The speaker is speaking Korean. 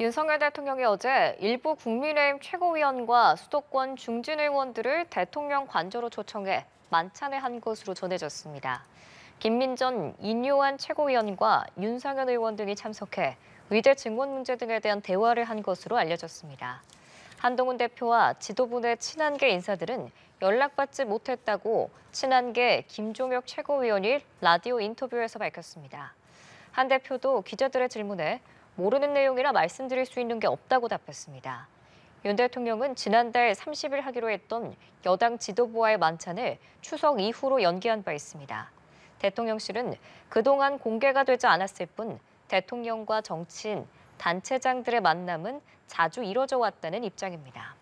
윤석열 대통령이 어제 일부 국민의힘 최고위원과 수도권 중진 의원들을 대통령 관저로 초청해 만찬을 한 것으로 전해졌습니다. 김민전, 인요한 최고위원과 윤상현 의원 등이 참석해 의대 증원 문제 등에 대한 대화를 한 것으로 알려졌습니다. 한동훈 대표와 지도부내 친한계 인사들은 연락받지 못했다고 친한계 김종혁 최고위원이 라디오 인터뷰에서 밝혔습니다. 한 대표도 기자들의 질문에 모르는 내용이라 말씀드릴 수 있는 게 없다고 답했습니다. 윤 대통령은 지난달 30일 하기로 했던 여당 지도부와의 만찬을 추석 이후로 연기한 바 있습니다. 대통령실은 그동안 공개가 되지 않았을 뿐 대통령과 정치인, 단체장들의 만남은 자주 이뤄져 왔다는 입장입니다.